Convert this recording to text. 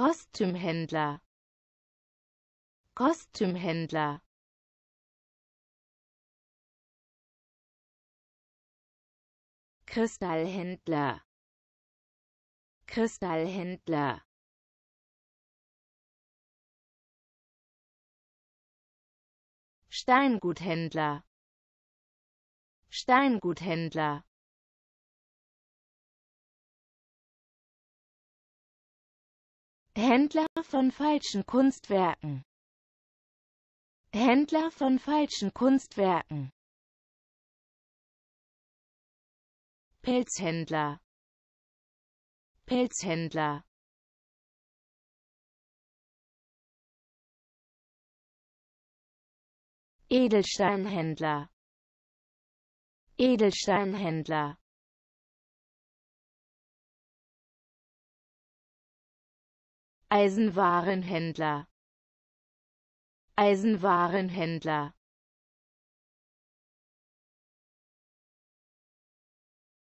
Kostümhändler Kostümhändler Kristallhändler Kristallhändler Steinguthändler Steinguthändler Händler von falschen Kunstwerken Händler von falschen Kunstwerken Pelzhändler Pelzhändler Edelsteinhändler Edelsteinhändler Eisenwarenhändler Eisenwarenhändler